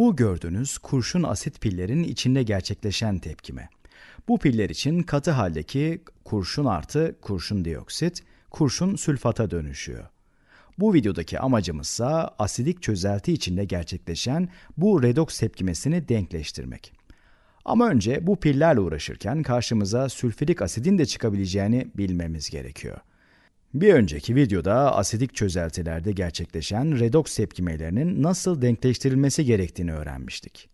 Bu gördüğünüz kurşun asit pillerin içinde gerçekleşen tepkime. Bu piller için katı haldeki kurşun artı kurşun dioksit, kurşun sülfata dönüşüyor. Bu videodaki amacımızsa asidik çözelti içinde gerçekleşen bu redoks tepkimesini denkleştirmek. Ama önce bu pillerle uğraşırken karşımıza sülfürik asidin de çıkabileceğini bilmemiz gerekiyor. Bir önceki videoda asidik çözeltilerde gerçekleşen redoks tepkimelerinin nasıl denkleştirilmesi gerektiğini öğrenmiştik.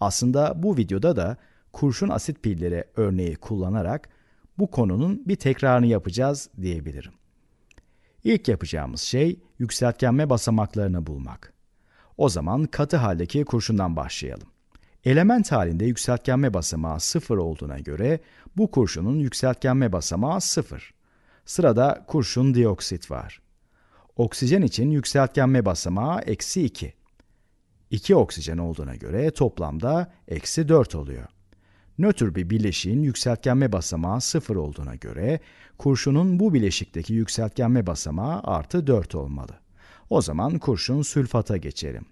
Aslında bu videoda da kurşun asit pilleri örneği kullanarak bu konunun bir tekrarını yapacağız diyebilirim. İlk yapacağımız şey yükseltgenme basamaklarını bulmak. O zaman katı haldeki kurşundan başlayalım. Element halinde yükseltgenme basamağı 0 olduğuna göre bu kurşunun yükseltgenme basamağı 0. Sırada kurşun dioksit var. Oksijen için yükseltgenme basamağı eksi 2. 2 oksijen olduğuna göre toplamda eksi 4 oluyor. Nötr bir bileşiğin yükseltgenme basamağı 0 olduğuna göre kurşunun bu bileşikteki yükseltgenme basamağı artı 4 olmalı. O zaman kurşun sülfata geçelim.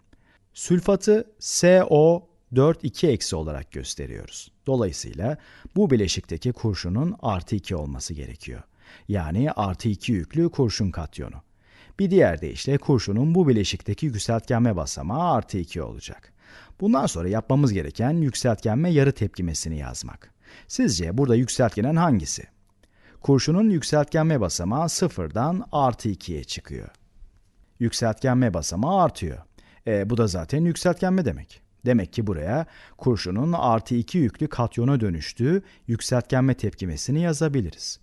Sülfatı CO42 olarak gösteriyoruz. Dolayısıyla bu bileşikteki kurşunun artı 2 olması gerekiyor. Yani artı 2 yüklü kurşun katyonu. Bir diğer deyişle kurşunun bu bileşikteki yükseltgenme basamağı artı 2 olacak. Bundan sonra yapmamız gereken yükseltgenme yarı tepkimesini yazmak. Sizce burada yükseltgenen hangisi? Kurşunun yükseltgenme basamağı sıfırdan artı 2'ye çıkıyor. Yükseltgenme basamağı artıyor. E, bu da zaten yükseltgenme demek. Demek ki buraya kurşunun artı 2 yüklü katyona dönüştüğü yükseltgenme tepkimesini yazabiliriz.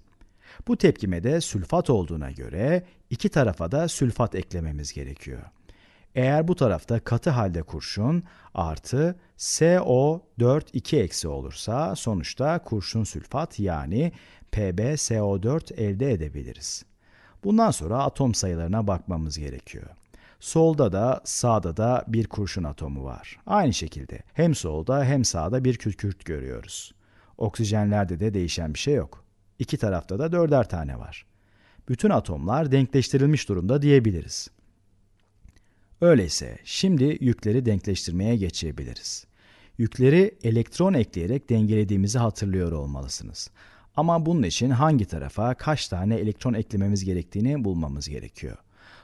Bu tepkime de sülfat olduğuna göre iki tarafa da sülfat eklememiz gerekiyor. Eğer bu tarafta katı halde kurşun artı co 4 2 eksi olursa sonuçta kurşun sülfat yani PbSO4 elde edebiliriz. Bundan sonra atom sayılarına bakmamız gerekiyor. Solda da sağda da bir kurşun atomu var. Aynı şekilde hem solda hem sağda bir kükürt görüyoruz. Oksijenlerde de değişen bir şey yok. İki tarafta da dörder tane var. Bütün atomlar denkleştirilmiş durumda diyebiliriz. Öyleyse şimdi yükleri denkleştirmeye geçebiliriz. Yükleri elektron ekleyerek dengelediğimizi hatırlıyor olmalısınız. Ama bunun için hangi tarafa kaç tane elektron eklememiz gerektiğini bulmamız gerekiyor.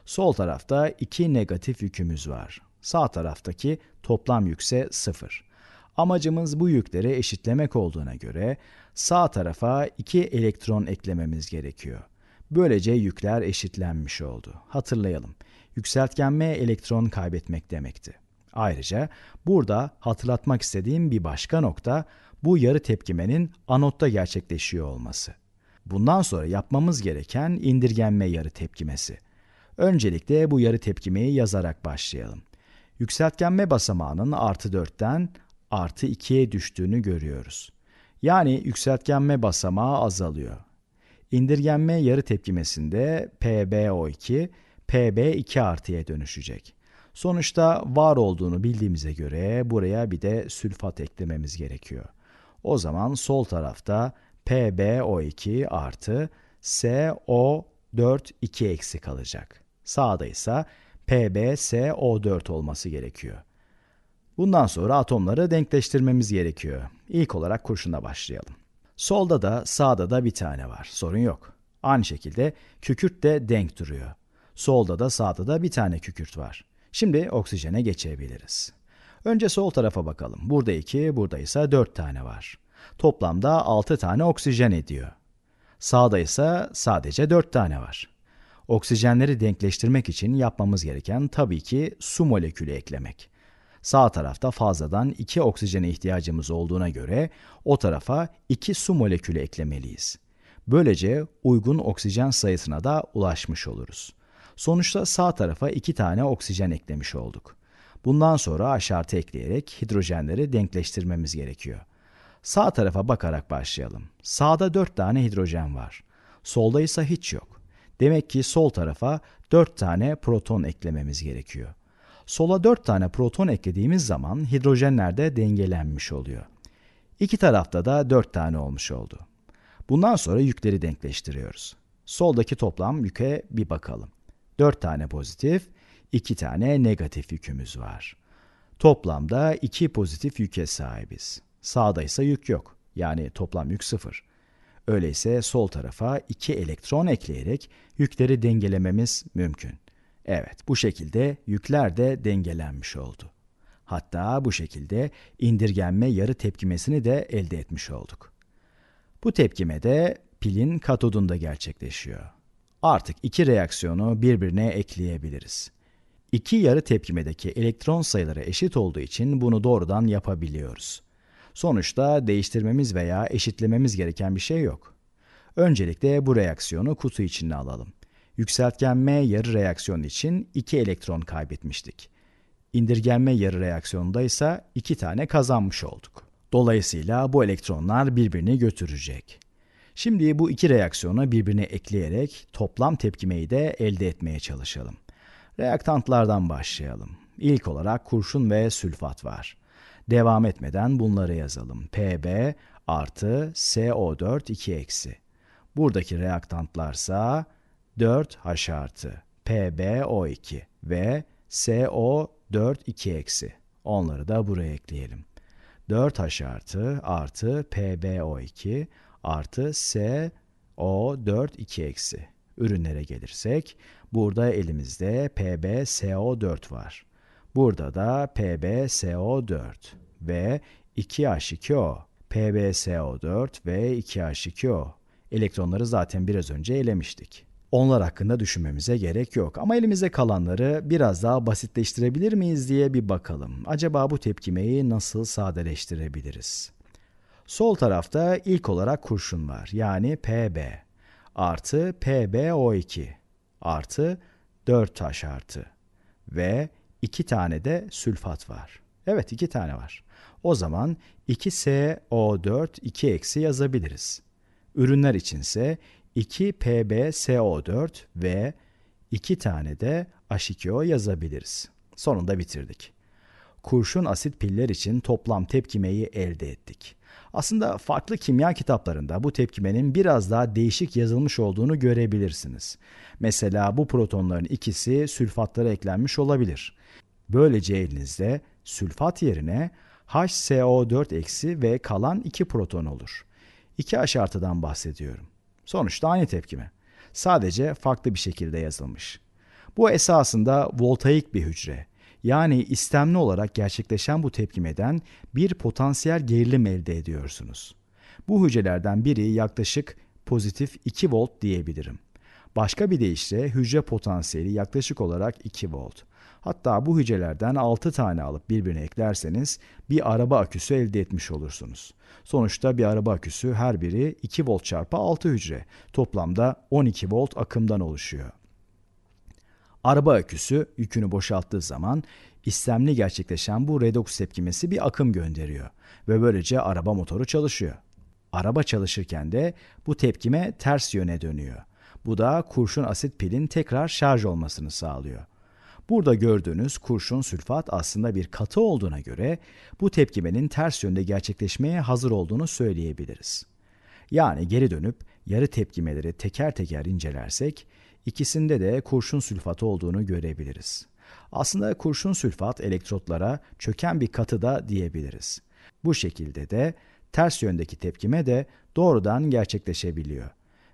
Sol tarafta iki negatif yükümüz var. Sağ taraftaki toplam yükse sıfır. Amacımız bu yükleri eşitlemek olduğuna göre sağ tarafa 2 elektron eklememiz gerekiyor. Böylece yükler eşitlenmiş oldu. Hatırlayalım. Yükseltgenme elektron kaybetmek demekti. Ayrıca burada hatırlatmak istediğim bir başka nokta bu yarı tepkimenin anotta gerçekleşiyor olması. Bundan sonra yapmamız gereken indirgenme yarı tepkimesi. Öncelikle bu yarı tepkimeyi yazarak başlayalım. Yükseltgenme basamağının artı 4'ten artı 2'ye düştüğünü görüyoruz. Yani yükseltgenme basamağı azalıyor. İndirgenme yarı tepkimesinde PbO2, Pb2 artıya dönüşecek. Sonuçta var olduğunu bildiğimize göre buraya bir de sülfat eklememiz gerekiyor. O zaman sol tarafta PbO2 artı SO4 2 eksi kalacak. Sağda ise PbSO4 olması gerekiyor. Bundan sonra atomları denkleştirmemiz gerekiyor. İlk olarak kurşuna başlayalım. Solda da sağda da bir tane var. Sorun yok. Aynı şekilde kükürt de denk duruyor. Solda da sağda da bir tane kükürt var. Şimdi oksijene geçebiliriz. Önce sol tarafa bakalım. Burada iki, burada ise 4 tane var. Toplamda altı tane oksijen ediyor. Sağda ise sadece dört tane var. Oksijenleri denkleştirmek için yapmamız gereken tabii ki su molekülü eklemek. Sağ tarafta fazladan 2 oksijene ihtiyacımız olduğuna göre o tarafa 2 su molekülü eklemeliyiz. Böylece uygun oksijen sayısına da ulaşmış oluruz. Sonuçta sağ tarafa 2 tane oksijen eklemiş olduk. Bundan sonra aşartı ekleyerek hidrojenleri denkleştirmemiz gerekiyor. Sağ tarafa bakarak başlayalım. Sağda 4 tane hidrojen var. Solda ise hiç yok. Demek ki sol tarafa 4 tane proton eklememiz gerekiyor. Sola 4 tane proton eklediğimiz zaman hidrojenler de dengelenmiş oluyor. İki tarafta da 4 tane olmuş oldu. Bundan sonra yükleri denkleştiriyoruz. Soldaki toplam yüke bir bakalım. 4 tane pozitif, 2 tane negatif yükümüz var. Toplamda 2 pozitif yüke sahibiz. Sağda ise yük yok. Yani toplam yük 0. Öyleyse sol tarafa 2 elektron ekleyerek yükleri dengelememiz mümkün. Evet, bu şekilde yükler de dengelenmiş oldu. Hatta bu şekilde indirgenme yarı tepkimesini de elde etmiş olduk. Bu tepkime de pilin katodunda gerçekleşiyor. Artık iki reaksiyonu birbirine ekleyebiliriz. İki yarı tepkimedeki elektron sayıları eşit olduğu için bunu doğrudan yapabiliyoruz. Sonuçta değiştirmemiz veya eşitlememiz gereken bir şey yok. Öncelikle bu reaksiyonu kutu içine alalım. Yükseltgenme yarı reaksiyonu için 2 elektron kaybetmiştik. İndirgenme yarı reaksiyonunda ise 2 tane kazanmış olduk. Dolayısıyla bu elektronlar birbirini götürecek. Şimdi bu iki reaksiyonu birbirine ekleyerek toplam tepkimeyi de elde etmeye çalışalım. Reaktantlardan başlayalım. İlk olarak kurşun ve sülfat var. Devam etmeden bunları yazalım. Pb artı co 4 2 eksi. Buradaki reaktantlarsa 4H artı, PbO2 ve co 4 eksi. Onları da buraya ekleyelim. 4H artı artı PbO2 artı co 4 2 eksi. Ürünlere gelirsek burada elimizde PbSO4 var. Burada da PbSO4 ve 2H2O. PbSO4 ve 2H2O. Elektronları zaten biraz önce elemiştik. Onlar hakkında düşünmemize gerek yok. Ama elimize kalanları biraz daha basitleştirebilir miyiz diye bir bakalım. Acaba bu tepkimeyi nasıl sadeleştirebiliriz? Sol tarafta ilk olarak kurşun var. Yani PB artı PbO2 artı 4 taş artı ve 2 tane de sülfat var. Evet 2 tane var. O zaman 2SO4 2 eksi yazabiliriz. Ürünler içinse 2 PbSO4 ve 2 tane de H2O yazabiliriz. Sonunda bitirdik. Kurşun asit piller için toplam tepkimeyi elde ettik. Aslında farklı kimya kitaplarında bu tepkimenin biraz daha değişik yazılmış olduğunu görebilirsiniz. Mesela bu protonların ikisi sülfatlara eklenmiş olabilir. Böylece elinizde sülfat yerine HCO4- ve kalan 2 proton olur. 2H artıdan bahsediyorum. Sonuçta aynı tepkime. Sadece farklı bir şekilde yazılmış. Bu esasında voltaik bir hücre. Yani istemli olarak gerçekleşen bu tepkimeden bir potansiyel gerilim elde ediyorsunuz. Bu hücrelerden biri yaklaşık pozitif 2 volt diyebilirim. Başka bir deyişle hücre potansiyeli yaklaşık olarak 2 volt. Hatta bu hücrelerden 6 tane alıp birbirine eklerseniz bir araba aküsü elde etmiş olursunuz. Sonuçta bir araba aküsü her biri 2 volt çarpı 6 hücre. Toplamda 12 volt akımdan oluşuyor. Araba aküsü yükünü boşalttığı zaman istemli gerçekleşen bu redoks tepkimesi bir akım gönderiyor ve böylece araba motoru çalışıyor. Araba çalışırken de bu tepkime ters yöne dönüyor. Bu da kurşun asit pilin tekrar şarj olmasını sağlıyor. Burada gördüğünüz kurşun sülfat aslında bir katı olduğuna göre bu tepkimenin ters yönde gerçekleşmeye hazır olduğunu söyleyebiliriz. Yani geri dönüp yarı tepkimeleri teker teker incelersek ikisinde de kurşun sülfat olduğunu görebiliriz. Aslında kurşun sülfat elektrotlara çöken bir katı da diyebiliriz. Bu şekilde de ters yöndeki tepkime de doğrudan gerçekleşebiliyor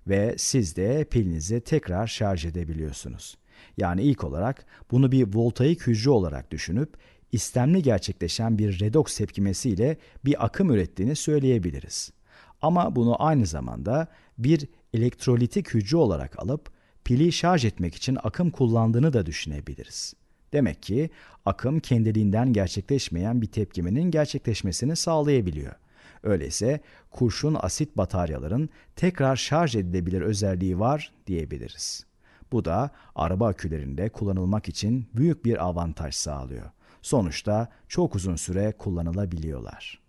ve siz de pilinizi tekrar şarj edebiliyorsunuz. Yani ilk olarak bunu bir voltaik hücre olarak düşünüp istemli gerçekleşen bir redoks tepkimesiyle bir akım ürettiğini söyleyebiliriz. Ama bunu aynı zamanda bir elektrolitik hücre olarak alıp pili şarj etmek için akım kullandığını da düşünebiliriz. Demek ki akım kendiliğinden gerçekleşmeyen bir tepkiminin gerçekleşmesini sağlayabiliyor. Öyleyse kurşun asit bataryaların tekrar şarj edilebilir özelliği var diyebiliriz. Bu da araba akülerinde kullanılmak için büyük bir avantaj sağlıyor. Sonuçta çok uzun süre kullanılabiliyorlar.